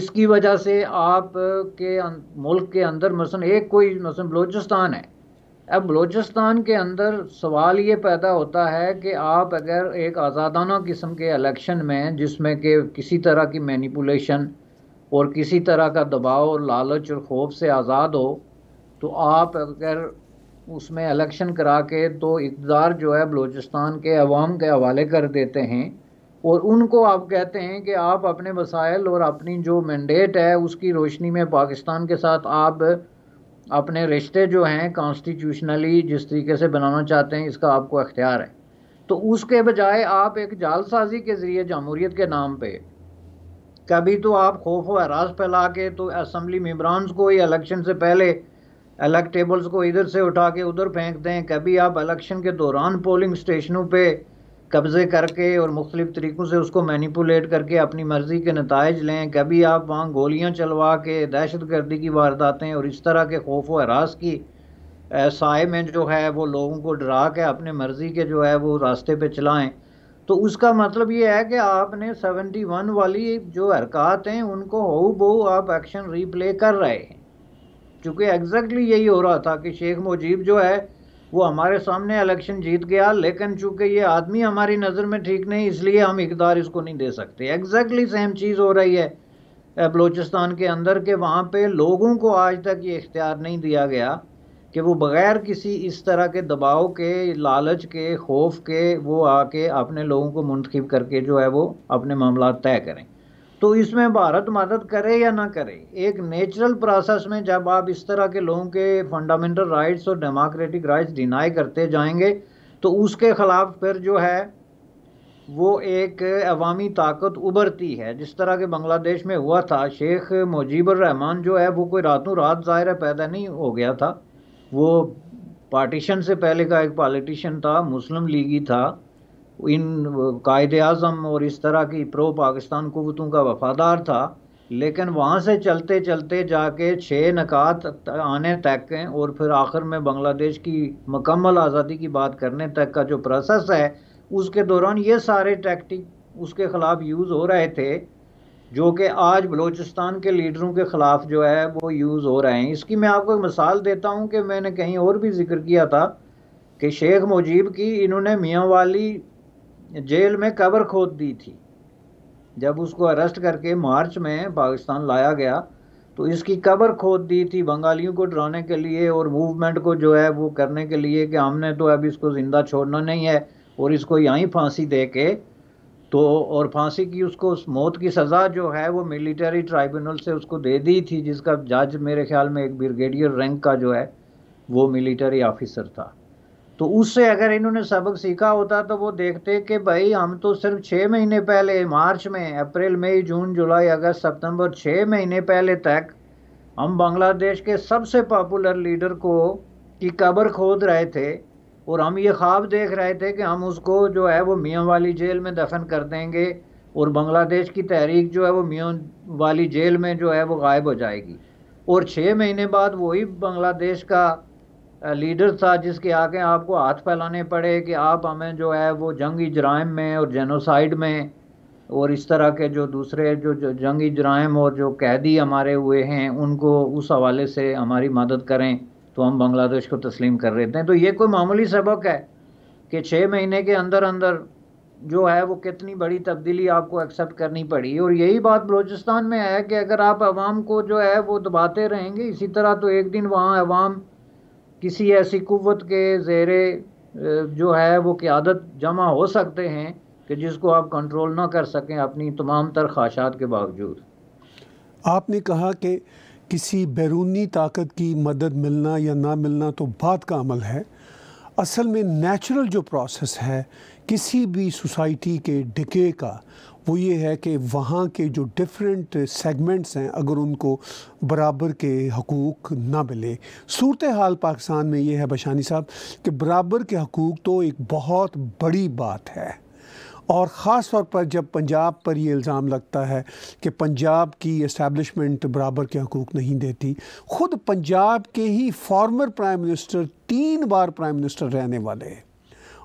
Speaker 2: इसकी वजह से आप के अं, मुल्क के अंदर मसलन एक कोई मसलन बलोचिस्तान है अब बलूचिस्तान के अंदर सवाल ये पैदा होता है कि आप अगर एक आज़ादाना किस्म के इलेक्शन में जिसमें कि किसी तरह की मैनिपुलेशन और किसी तरह का दबाव और लालच और खौफ से आज़ाद हो तो आप अगर उसमें इलेक्शन करा के तो इकदार जो है बलूचिस्तान के अवाम के हवाले कर देते हैं और उनको आप कहते हैं कि आप अपने वसाइल और अपनी जो मैंडेट है उसकी रोशनी में पाकिस्तान के साथ आप अपने रिश्ते जो हैं कॉन्स्टिट्यूशनली जिस तरीके से बनाना चाहते हैं इसका आपको अख्तियार है तो उसके बजाय आप एक जालसाजी के ज़रिए जमहूरीत के नाम पे कभी तो आप खौफ व हराज फैला के तो असम्बली मम्बरान को ही इलेक्शन से पहले अलग टेबल्स को इधर से उठा के उधर फेंक दें कभी आप इलेक्शन के दौरान पोलिंग स्टेशनों पर कब्ज़े करके और मुख्तलिफ तरीक़ों से उसको मैनिपुलेट करके अपनी मर्ज़ी के नतज लें कभी आप वहाँ गोलियाँ चलवा के दहशत गर्दी की वारदातें और इस तरह के खौफ व हरास की साय में जो है वो लोगों को डरा के अपने मर्ज़ी के जो है वो रास्ते पर चलाएँ तो उसका मतलब ये है कि आपने सेवेंटी वन वाली जो हरकत हैं उनको हो बो आप एक्शन रीप्ले कर रहे हैं चूँकि एग्जैक्टली यही हो रहा था कि शेख मुजीब जो है वो हमारे सामने इलेक्शन जीत गया लेकिन चूंकि ये आदमी हमारी नज़र में ठीक नहीं इसलिए हम इकदार इसको नहीं दे सकते एग्जैक्टली सेम चीज़ हो रही है बलूचिस्तान के अंदर के वहाँ पे लोगों को आज तक ये इख्तियार नहीं दिया गया कि वो बग़ैर किसी इस तरह के दबाव के लालच के खौफ के वो आके अपने लोगों को मुंतखब करके जो है वो अपने मामला तय करें तो इसमें भारत मदद करे या ना करे एक नेचुरल प्रोसेस में जब आप इस तरह के लोगों के फंडामेंटल राइट्स और डेमोक्रेटिक राइट्स डिनाई करते जाएंगे तो उसके ख़िलाफ़ फिर जो है वो एक अवामी ताकत उभरती है जिस तरह के बांग्लादेश में हुआ था शेख मुजीबर रहमान जो है वो कोई रातों रात ज़ाहिर है पैदा नहीं हो गया था वो पार्टीशन से पहले का एक पॉलिटिशियन था मुस्लिम लीगी था इन कायद अजम और इस तरह की प्रो पाकिस्तान कुतों का वफादार था लेकिन वहाँ से चलते चलते जाके छः नकात आने तक और फिर आखिर में बांग्लादेश की मकम्मल आज़ादी की बात करने तक का जो प्रोसेस है उसके दौरान ये सारे टैक्टिक उसके ख़िलाफ़ यूज़ हो रहे थे जो कि आज बलूचिस्तान के लीडरों के ख़िलाफ़ जो है वो यूज़ हो रहे हैं इसकी मैं आपको एक मिसाल देता हूँ कि मैंने कहीं और भी जिक्र किया था कि शेख मुजीब की इन्होंने मियाँ वाली जेल में कबर खोद दी थी जब उसको अरेस्ट करके मार्च में पाकिस्तान लाया गया तो इसकी कबर खोद दी थी बंगालियों को डराने के लिए और मूवमेंट को जो है वो करने के लिए कि हमने तो अब इसको ज़िंदा छोड़ना नहीं है और इसको यहीं फांसी दे के तो और फांसी की उसको उस मौत की सज़ा जो है वो मिलिट्री ट्राइब्यूनल से उसको दे दी थी जिसका जज मेरे ख्याल में एक ब्रिगेडियर रैंक का जो है वो मिलिट्री ऑफिसर था तो उससे अगर इन्होंने सबक सीखा होता तो वो देखते कि भाई हम तो सिर्फ छः महीने पहले मार्च में अप्रैल मई जून जुलाई अगस्त सितंबर छः महीने पहले तक हम बांग्लादेश के सबसे पॉपुलर लीडर को की कब्र खोद रहे थे और हम ये ख्वाब देख रहे थे कि हम उसको जो है वो मियाँ वाली जेल में दफन कर देंगे और बांग्लादेश की तहरीक जो है वो मियाँ वाली जेल में जो है वो गायब हो जाएगी और छः महीने बाद वही बांग्लादेश का लीडर था जिसके आगे आपको हाथ फैलाने पड़े कि आप हमें जो है वो जंगी जराइम में और जेनोसाइड में और इस तरह के जो दूसरे जो, जो जंगी जराइम और जो कैदी हमारे हुए हैं उनको उस हवाले से हमारी मदद करें तो हम बांग्लादेश को तस्लीम कर रहे हैं तो ये कोई मामूली सबक है कि छः महीने के अंदर अंदर जो है वो कितनी बड़ी तब्दीली आपको एक्सेप्ट करनी पड़ी और यही बात बलूचिस्तान में है कि अगर आप आवाम को जो है वो दबाते रहेंगे इसी तरह तो एक दिन वहाँ आवाम किसी ऐसी कुत के ज़ेर जो है वो क्यादत जमा हो सकते हैं कि जिसको आप कंट्रोल ना कर सकें अपनी तमाम तर ख्वाहिशात के बावजूद
Speaker 1: आपने कहा कि किसी बैरूनी ताकत की मदद मिलना या ना मिलना तो बात का अमल है असल में नेचुरल जो प्रोसेस है किसी भी सोसाइटी के डिके का वो ये है कि वहाँ के जो डिफरेंट सेगमेंट्स हैं अगर उनको बराबर के हकूक़ ना मिले सूरत हाल पाकिस्तान में ये है बशानी साहब कि बराबर के हकूक़ तो एक बहुत बड़ी बात है और ख़ास तौर पर जब पंजाब पर ये इल्ज़ाम लगता है कि पंजाब की इस्टेबलिशमेंट बराबर के हकूक़ नहीं देती ख़ुद पंजाब के ही फॉर्मर प्राइम मिनिस्टर तीन बार प्राइम मिनिस्टर रहने वाले हैं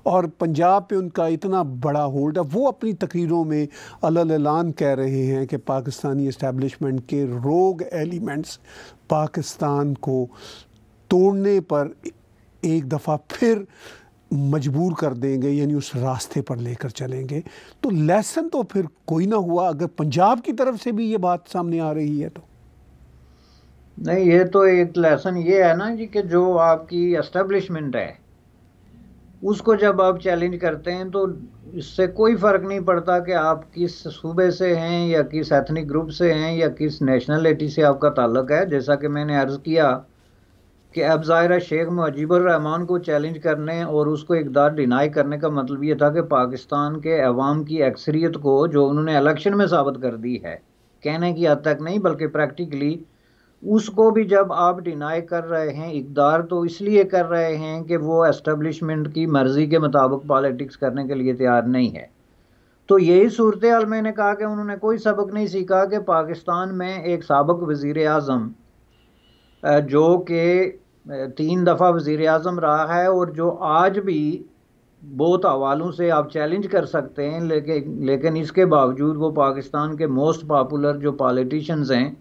Speaker 1: और पंजाब पे उनका इतना बड़ा होल्ड है वो अपनी तकरीरों में अलान कह रहे हैं कि पाकिस्तानी इस्टेबलिशमेंट के रोग एलिमेंट्स पाकिस्तान को तोड़ने पर एक दफ़ा फिर मजबूर कर देंगे यानी उस रास्ते पर लेकर चलेंगे तो लेसन तो फिर कोई ना हुआ अगर पंजाब की तरफ से भी ये बात सामने आ रही है तो
Speaker 2: नहीं ये तो एक लेसन ये है ना जी कि जो आपकी इस्टेब्लिशमेंट है उसको जब आप चैलेंज करते हैं तो इससे कोई फ़र्क नहीं पड़ता कि आप किस सूबे से हैं या किस एथनिक ग्रुप से हैं या किस नेशनलिटी से आपका ताल्लुक है जैसा कि मैंने अर्ज़ किया कि अब ज़ाहरा शेख मुजीबरहमान को चैलेंज करने और उसको इकदार डिनाई करने का मतलब ये था कि पाकिस्तान के अवाम की अक्सरीत को जो उन्होंने इलेक्शन में साबित कर दी है कहने की हद तक नहीं बल्कि प्रैक्टिकली उसको भी जब आप डिनाई कर रहे हैं इकदार तो इसलिए कर रहे हैं कि वो एस्टेब्लिशमेंट की मर्ज़ी के मुताबिक पॉलिटिक्स करने के लिए तैयार नहीं है तो यही सूरत हाल मैंने कहा कि उन्होंने कोई सबक नहीं सीखा कि पाकिस्तान में एक सबक वज़ी अजम जो कि तीन दफ़ा वज़ी अजम रहा है और जो आज भी बहुत हवालों से आप चैलेंज कर सकते हैं लेकिन लेकिन इसके बावजूद वो पाकिस्तान के मोस्ट पॉपुलर जो पॉलिटिशन्स हैं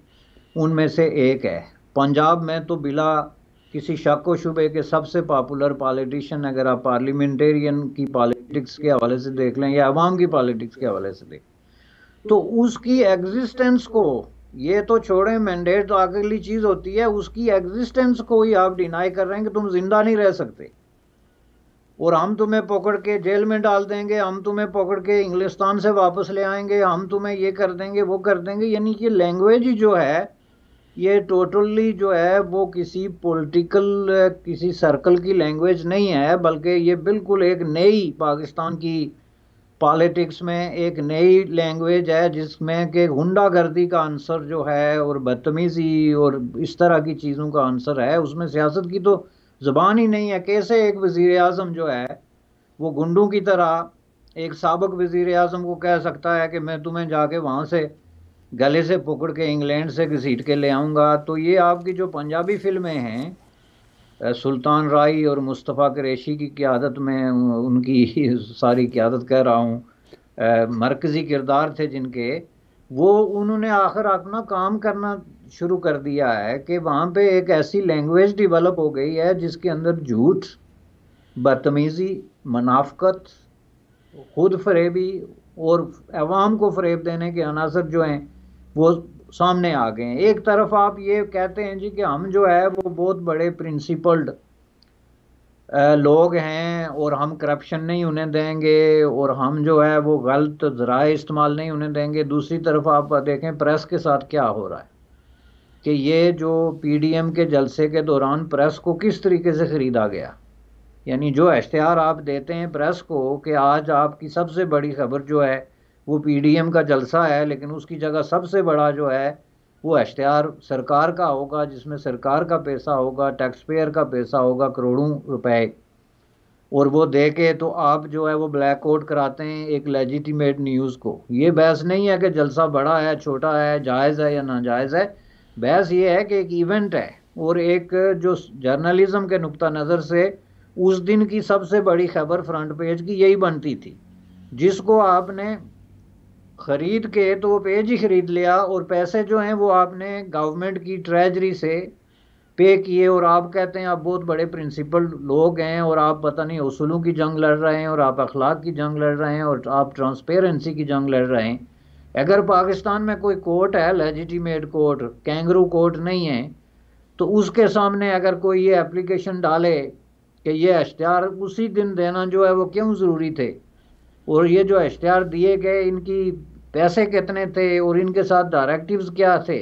Speaker 2: उनमें से एक है पंजाब में तो बिला किसी शक व शुबे के सबसे पॉपुलर पॉलिटिशियन अगर आप पार्लियामेंटेरियन की पॉलिटिक्स के हवाले से देख लें या आवाम की पॉलिटिक्स के हवाले से देख तो उसकी एग्जिस्टेंस को ये तो छोड़े मैंडेट तो आखिरली चीज़ होती है उसकी एग्जिस्टेंस को ही आप डिनाई कर रहे हैं कि तुम जिंदा नहीं रह सकते और हम तुम्हें पकड़ के जेल में डाल देंगे हम तुम्हें पकड़ के इंग्लिस्तान से वापस ले आएंगे हम तुम्हें ये कर देंगे वो कर देंगे यानी कि लैंग्वेज जो है ये टोटली जो है वो किसी पॉलिटिकल किसी सर्कल की लैंग्वेज नहीं है बल्कि ये बिल्कुल एक नई पाकिस्तान की पॉलिटिक्स में एक नई लैंग्वेज है जिसमें कि गुंडागर्दी का आंसर जो है और बदतमीज़ी और इस तरह की चीज़ों का आंसर है उसमें सियासत की तो ज़बान ही नहीं है कैसे एक वज़ी अजम जो है वो गुंडों की तरह एक सबक वज़ी अजम को कह सकता है कि मैं तुम्हें जाके वहाँ से गले से पकड़ के इंग्लैंड से घसीट के ले आऊँगा तो ये आपकी जो पंजाबी फिल्में हैं सुल्तान राय और मुस्तफ़ा करेशी की क्यादत में उनकी सारी क्यादत कह रहा हूँ मरकज़ी किरदार थे जिनके वो उन्होंने आखिर अपना काम करना शुरू कर दिया है कि वहाँ पे एक ऐसी लैंग्वेज डेवलप हो गई है जिसके अंदर झूठ बदतमीज़ी मुनाफ्त खुद फरेबी और अवाम को फरेब देने के अनासर जो हैं वो सामने आ गए हैं एक तरफ आप ये कहते हैं जी कि हम जो है वो बहुत बड़े प्रिंसिपल्ड लोग हैं और हम करप्शन नहीं उन्हें देंगे और हम जो है वो गलत ज़रा इस्तेमाल नहीं उन्हें देंगे दूसरी तरफ आप देखें प्रेस के साथ क्या हो रहा है कि ये जो पीडीएम के जलसे के दौरान प्रेस को किस तरीके से ख़रीदा गया यानी जो इश्तहार आप देते हैं प्रेस को कि आज आपकी सबसे बड़ी खबर जो है वो पीडीएम का जलसा है लेकिन उसकी जगह सबसे बड़ा जो है वो इश्तहार सरकार का होगा जिसमें सरकार का पैसा होगा टैक्स पेयर का पैसा होगा करोड़ों रुपए और वो दे के तो आप जो है वो ब्लैक आउट कराते हैं एक लेजिटिमेट न्यूज़ को ये बहस नहीं है कि जलसा बड़ा है छोटा है जायज़ है या नाजायज़ है बहस ये है कि एक इवेंट है और एक जो जर्नलिज़म के नुक़ा नज़र से उस दिन की सबसे बड़ी खबर फ्रंट पेज की यही बनती थी जिसको आपने खरीद के तो वो पेज ही खरीद लिया और पैसे जो हैं वो आपने गवर्नमेंट की ट्रेजरी से पे किए और आप कहते हैं आप बहुत बड़े प्रिंसिपल लोग हैं और आप पता नहीं उसूलों की जंग लड़ रहे हैं और आप अखलाक की जंग लड़ रहे हैं और आप ट्रांसपेरेंसी की जंग लड़ रहे हैं अगर पाकिस्तान में कोई कोर्ट है लेजिटिमेट कोर्ट कैंगरू कोर्ट नहीं है तो उसके सामने अगर कोई ये एप्लीकेशन डाले कि ये इश्तहार उसी दिन देना जो है वो क्यों ज़रूरी थे और ये जो इश्तहार दिए गए इनकी पैसे कितने थे और इनके साथ डायरेक्टिव्स क्या थे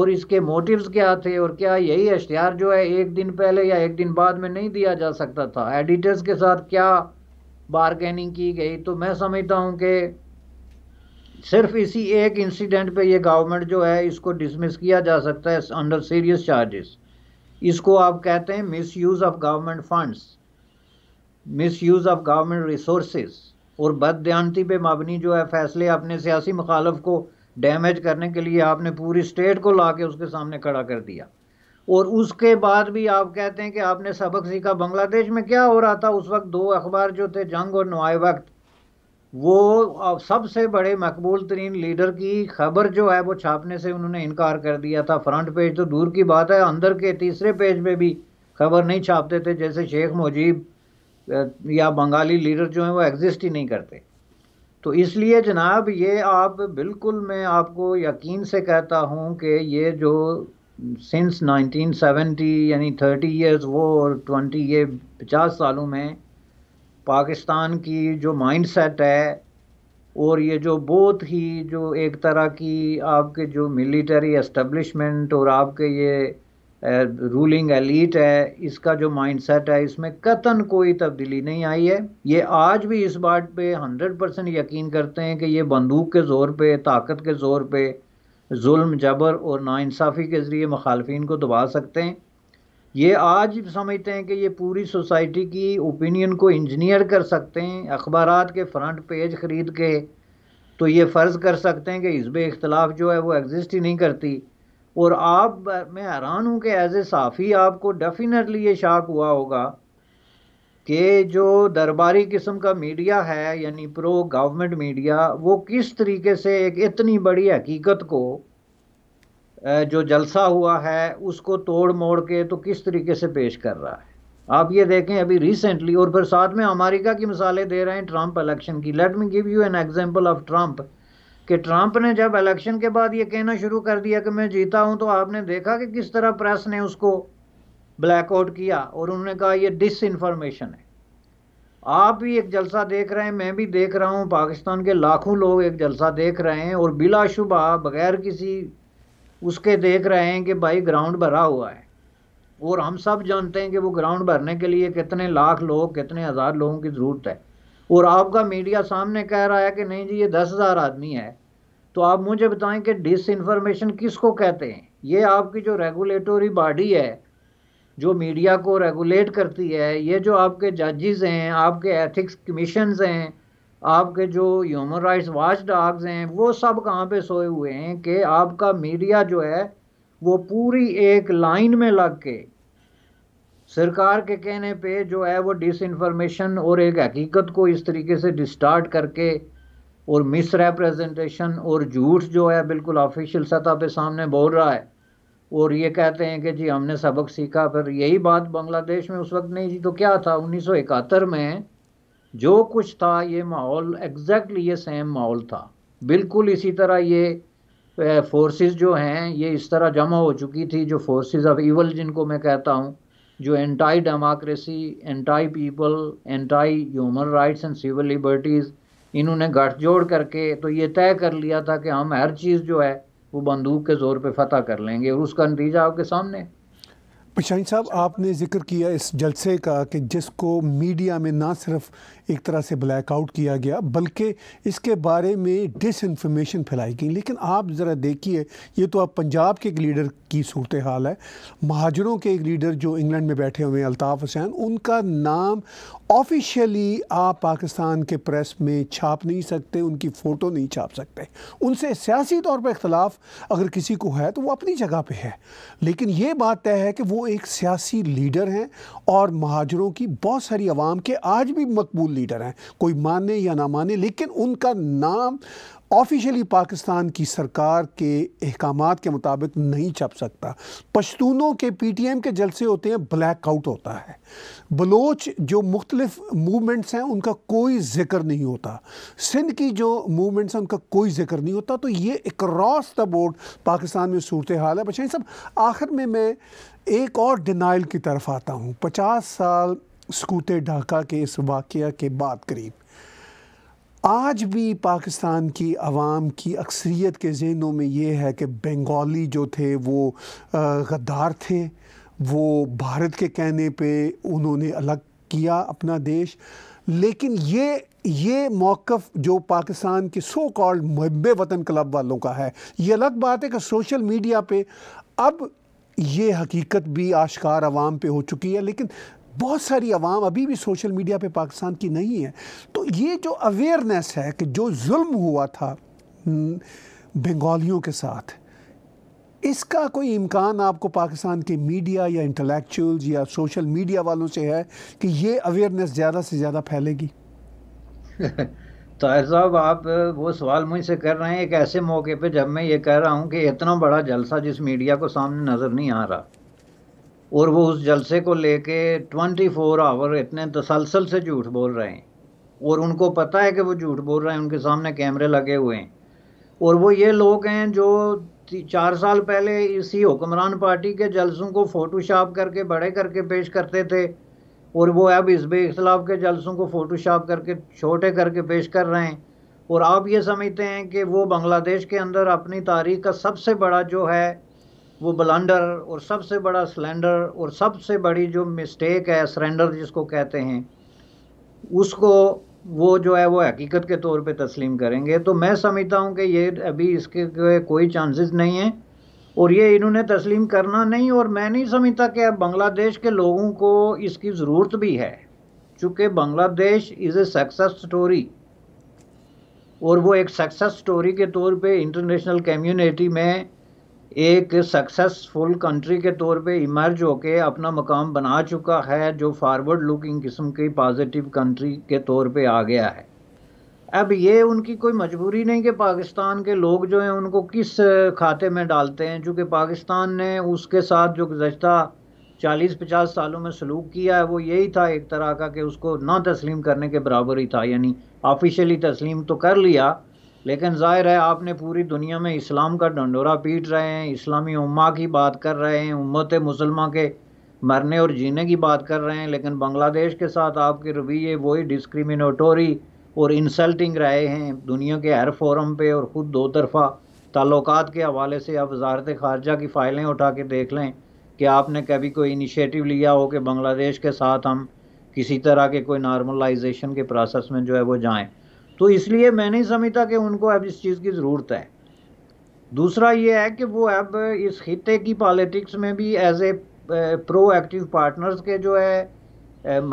Speaker 2: और इसके मोटिव्स क्या थे और क्या यही इश्तहार जो है एक दिन पहले या एक दिन बाद में नहीं दिया जा सकता था एडिटर्स के साथ क्या बारगेनिंग की गई तो मैं समझता हूँ कि सिर्फ इसी एक इंसिडेंट पे ये गवर्नमेंट जो है इसको डिसमिस किया जा सकता है अंडर सीरियस चार्जेस इसको आप कहते हैं miss of government funds misuse of government resources और बद दयांती पे मबनी जो है फैसले अपने सियासी मुखालफ को डैमेज करने के लिए आपने पूरी स्टेट को ला के उसके सामने खड़ा कर दिया और उसके बाद भी आप कहते हैं कि आपने सबक सीखा बांग्लादेश में क्या हो रहा था उस वक्त दो अखबार जो थे जंग और नवाए वक्त वो सबसे बड़े मकबूल तरीन लीडर की खबर जो है वो छापने से उन्होंने इनकार कर दिया था फ्रंट पेज तो दूर की बात है अंदर के तीसरे पेज पर भी खबर नहीं छापते थे जैसे शेख मुजीब या बंगाली लीडर जो हैं वो एग्जिस्ट ही नहीं करते तो इसलिए जनाब ये आप बिल्कुल मैं आपको यकीन से कहता हूँ कि ये जो सिंस 1970 यानी 30 इयर्स वो और 20 ये 50 सालों में पाकिस्तान की जो माइंडसेट है और ये जो बहुत ही जो एक तरह की आपके जो मिलिट्री एस्टेब्लिशमेंट और आपके ये रूलिंग एलीट है इसका जो माइंडसेट है इसमें कतन कोई तब्दीली नहीं आई है ये आज भी इस बात पे 100 परसेंट यकीन करते हैं कि ये बंदूक के ज़ोर पे ताकत के ज़ोर पे जुल्म जबर और नाानसाफ़ी के ज़रिए मुखालफन को दबा सकते हैं ये आज समझते हैं कि ये पूरी सोसाइटी की ओपिनियन को इंजीनियर कर सकते हैं अखबार के फ्रंट पेज ख़रीद के तो ये फ़र्ज़ कर सकते हैं कि इसब इख्तलाफ जो है वो एग्ज़िस्ट ही नहीं करती और आप मैं हैरान हूँ कि एज ए साफ़ी आपको डेफिनेटली ये शाक हुआ होगा कि जो दरबारी किस्म का मीडिया है यानी प्रो गवर्नमेंट मीडिया वो किस तरीके से एक इतनी बड़ी हकीकत को जो जलसा हुआ है उसको तोड़ मोड़ के तो किस तरीके से पेश कर रहा है आप ये देखें अभी रिसेंटली और फिर साथ में अमेरिका की मिसालें दे रहे हैं ट्रंप इलेक्शन की let me give you an example of Trump कि ट्रंप ने जब इलेक्शन के बाद ये कहना शुरू कर दिया कि मैं जीता हूँ तो आपने देखा कि किस तरह प्रेस ने उसको ब्लैकआउट किया और उन्होंने कहा ये डिस इन्फॉर्मेशन है आप भी एक जलसा देख रहे हैं मैं भी देख रहा हूँ पाकिस्तान के लाखों लोग एक जलसा देख रहे हैं और बिलाशुबा बगैर किसी उसके देख रहे हैं कि भाई ग्राउंड भरा हुआ है और हम सब जानते हैं कि वो ग्राउंड भरने के लिए कितने लाख लोग कितने हज़ार लोगों की ज़रूरत है और आपका मीडिया सामने कह रहा है कि नहीं जी ये दस हज़ार आदमी है तो आप मुझे बताएं कि डिसइंफॉर्मेशन किसको कहते हैं ये आपकी जो रेगुलेटरी बॉडी है जो मीडिया को रेगुलेट करती है ये जो आपके जजेस हैं आपके एथिक्स कमीशन हैं आपके जो ह्यूमन राइट्स वाच डॉग्स हैं वो सब कहाँ पे सोए हुए हैं कि आपका मीडिया जो है वो पूरी एक लाइन में लग के सरकार के कहने पे जो है वो डिसइंफॉर्मेशन और एक हकीकत को इस तरीके से डिस्टार्ट करके और मिसरेप्रजेंटेशन और झूठ जो है बिल्कुल ऑफिशियल सतह पे सामने बोल रहा है और ये कहते हैं कि जी हमने सबक सीखा फिर यही बात बांग्लादेश में उस वक्त नहीं थी तो क्या था इकहत्तर में जो कुछ था ये माहौल एग्जैक्टली ये सेम माहौल था बिल्कुल इसी तरह ये फोर्सेस जो हैं ये इस तरह जमा हो चुकी थी जो फोर्सेस ऑफ इवल जिनको मैं कहता हूँ जो anti democracy anti people anti human rights and civil liberties इन्होंने गठजोड़ करके तो ये तय कर लिया था कि हम हर चीज़ जो है वो बंदूक के ज़ोर पे फतह कर लेंगे और उसका नतीजा आपके सामने
Speaker 1: शाहीन साहब आपने जिक्र किया इस जलसे का कि जिसको मीडिया में ना सिर्फ एक तरह से ब्लैकआउट किया गया बल्कि इसके बारे में डिस इन्फॉर्मेशन फैलाई गई लेकिन आप ज़रा देखिए ये तो आप पंजाब के एक लीडर की सूरत हाल है महाजरों के एक लीडर जो इंग्लैंड में बैठे हुए हैं अलताफ़ हुसैन उनका नाम ऑफिशियली आप पाकिस्तान के प्रेस में छाप नहीं सकते उनकी फ़ोटो नहीं छाप सकते उनसे सियासी तौर पर इख्तलाफ अगर किसी को है तो वो अपनी जगह पे है लेकिन ये बात तय है कि वो एक सियासी लीडर हैं और महाजरों की बहुत सारी आवाम के आज भी मकबूल लीडर हैं कोई माने या ना माने लेकिन उनका नाम ऑफिशली पाकिस्तान की सरकार के अहकाम के मुताबिक नहीं छप सकता पश्तूनों के पी टी एम के जलसे होते हैं ब्लैक आउट होता है बलोच जो मुख्तलिफ मूवमेंट्स हैं उनका कोई जिक्र नहीं होता सिंध की जो मूवमेंट्स हैं उनका कोई जिक्र नहीं होता तो ये अक्रॉस द बोर्ड पाकिस्तान में सूरत हाल है बचाई सब आखिर में मैं एक और डिनाइल की तरफ आता हूँ पचास साल स्कूटे ढाका के इस वाक़ के बाद करीब आज भी पाकिस्तान की आवाम की अक्सरियत के जहनों में ये है कि बंगाली जो थे वो गद्दार थे वो भारत के कहने पे उन्होंने अलग किया अपना देश लेकिन ये ये मौक़ जो पाकिस्तान के सो कॉल्ड महब वतन क्लब वालों का है ये अलग बात है कि सोशल मीडिया पे अब ये हकीकत भी आशकार आवाम पे हो चुकी है लेकिन बहुत सारी आवाम अभी भी सोशल मीडिया पर पाकिस्तान की नहीं है तो ये जो अवेयरनेस है कि जो जुल्म हुआ था हम्म, बंगालियों के साथ इसका कोई इम्कान आपको पाकिस्तान के मीडिया या इंटलेक्चुअल्स या सोशल मीडिया वालों से है कि ये अवेयरनेस ज़्यादा से ज़्यादा फैलेगी
Speaker 2: ताहिर तो साहब आप वो सवाल मुझसे कर रहे हैं एक ऐसे मौके पे जब मैं ये कह रहा हूँ कि इतना बड़ा जलसा जिस मीडिया को सामने नज़र नहीं आ रहा और वो उस जलसे को लेके 24 फोर आवर इतने तसलसल से झूठ बोल रहे हैं और उनको पता है कि वो झूठ बोल रहे हैं उनके सामने कैमरे लगे हुए हैं और वो ये लोग हैं जो चार साल पहले इसी हुक्मरान पार्टी के जलसों को फ़ोटोशॉप करके बड़े करके पेश करते थे और वो अब इस बेखिलाफ के जलसों को फ़ोटोशॉप करके छोटे करके पेश कर रहे हैं और आप ये समझते हैं कि वो बांग्लादेश के अंदर अपनी तारीख का सबसे बड़ा जो है वो बलंडर और सबसे बड़ा सिलेंडर और सबसे बड़ी जो मिस्टेक है सरेंडर जिसको कहते हैं उसको वो जो है वो हकीकत के तौर पे तस्लीम करेंगे तो मैं समझता हूँ कि ये अभी इसके कोई चांसेस नहीं हैं और ये इन्होंने तस्लीम करना नहीं और मैं नहीं समझता कि अब बांग्लादेश के लोगों को इसकी ज़रूरत भी है चूँकि Bangladesh is a success story और वो एक सक्सेस स्टोरी के तौर पे इंटरनेशनल कम्युनिटी में एक सक्सेसफुल कंट्री के तौर पे इमर्ज होके अपना मकाम बना चुका है जो फारवर्ड लुकिंग किस्म की पॉजिटिव कंट्री के तौर पे आ गया है अब ये उनकी कोई मजबूरी नहीं कि पाकिस्तान के लोग जो हैं उनको किस खाते में डालते हैं चूँकि पाकिस्तान ने उसके साथ जो गुजशत चालीस पचास सालों में सलूक किया है वो यही था एक तरह का कि उसको ना तस्लीम करने के बराबर ही था यानी ऑफिशियली तस्लीम तो कर लिया लेकिन ज़ाहिर है आपने पूरी दुनिया में इस्लाम का डंडोरा पीट रहे हैं इस्लामी उम्मा की बात कर रहे हैं उम्मत मुसलमा के मरने और जीने की बात कर रहे हैं लेकिन बांग्लादेश के साथ आपके रवैये वही डिस्क्रिमिनेटोरी और इंसल्टिंग रहे हैं दुनिया के हर फोरम पे और ख़ुद दो तरफ़ा ताल्लुक के हवाले से आप वजारत खारजा की फ़ाइलें उठा के देख लें कि आपने कभी कोई इनिशिएटिव लिया हो कि बांग्लादेश के साथ हम किसी तरह के कोई नॉर्मलाइजेशन के प्रोसेस में जो है वो जाएँ तो इसलिए मैं नहीं समझता कि उनको अब इस चीज़ की ज़रूरत है दूसरा ये है कि वो अब इस खत्े की पॉलिटिक्स में भी as a proactive partners के जो है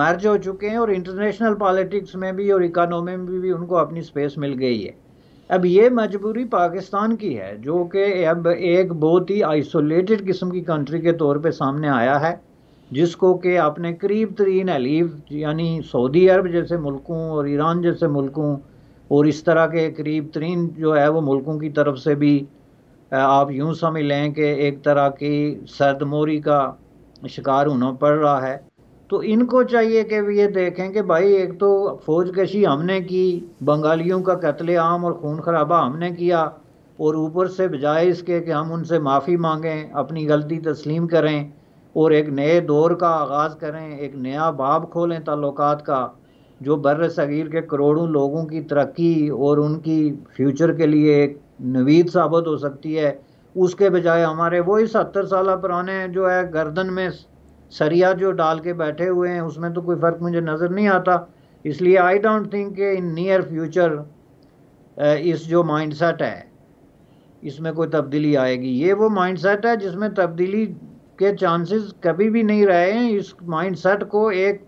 Speaker 2: मर्ज हो चुके हैं और इंटरनेशनल पॉलिटिक्स में भी और इकानोमी में भी, भी उनको अपनी स्पेस मिल गई है अब ये मजबूरी पाकिस्तान की है जो कि अब एक बहुत ही आइसोलेटेड किस्म की कंट्री के तौर पे सामने आया है जिसको कि अपने करीब तरीन अलीफ यानी सऊदी अरब जैसे मुल्कों और ईरान जैसे मुल्कों और इस तरह के करीब तरीन जो है वो मुल्कों की तरफ से भी आप यूं समझ लें कि एक तरह की सरदमोरी का शिकार होना पड़ रहा है तो इनको चाहिए कि ये देखें कि भाई एक तो फौज कशी हमने की बंगालियों का कत्ले आम और खून खराबा हमने किया और ऊपर से बजाय इसके कि हम उनसे माफ़ी मांगें अपनी गलती तस्लीम करें और एक नए दौर का आगाज़ करें एक नया बाब खोलें ताल्लुकात का जो बर सग़ीर के करोड़ों लोगों की तरक्की और उनकी फ्यूचर के लिए एक नवीद साबित हो सकती है उसके बजाय हमारे वही सत्तर साल पुराने जो है गर्दन में सरिया जो डाल के बैठे हुए हैं उसमें तो कोई फ़र्क मुझे नज़र नहीं आता इसलिए आई डोंट थिंक कि इन नियर फ्यूचर इस जो माइंडसेट है इसमें कोई तब्दीली आएगी ये वो माइंडसेट है जिसमें तब्दीली के चांसेस कभी भी नहीं रहे हैं इस माइंडसेट को एक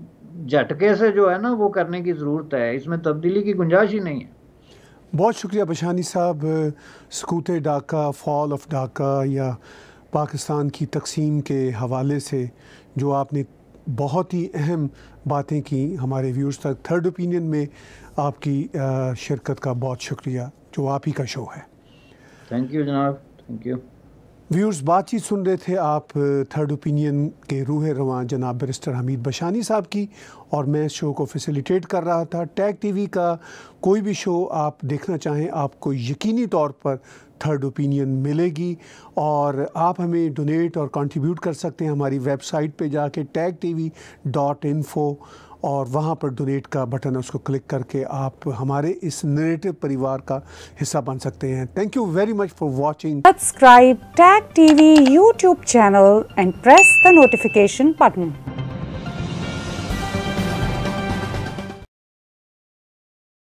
Speaker 2: झटके से जो है ना वो करने की ज़रूरत है इसमें तब्दीली की गुंजाइश ही नहीं है
Speaker 1: बहुत शुक्रिया बशानी साहब सकूत डाका फॉल ऑफ डाका या पाकिस्तान की तकसीम के हवाले से जो आपने बहुत ही अहम बातें की हमारे व्यूर्स तक थर्ड ओपिनियन में आपकी शिरकत का बहुत शुक्रिया जो आप ही का शो है
Speaker 2: थैंक यू जनाब थैंक यू
Speaker 1: व्यूर्स बातचीत सुन रहे थे आप थर्ड ओपिनियन के रूह रवान जनाब बरिस्टर हमीद बशानी साहब की और मैं शो को फैसिलिटेट कर रहा था टैग टीवी का कोई भी शो आप देखना चाहें आपको यकीनी तौर पर थर्ड ओपिनियन मिलेगी और आप हमें डोनेट और कंट्रीब्यूट कर सकते हैं हमारी वेबसाइट पे जाके tag T V dot info और वहाँ पर डोनेट का बटन है उसको क्लिक करके आप हमारे इस नरेटिव परिवार का हिस्सा बन सकते हैं thank you very much for watching
Speaker 2: subscribe tag TV YouTube channel and press the notification button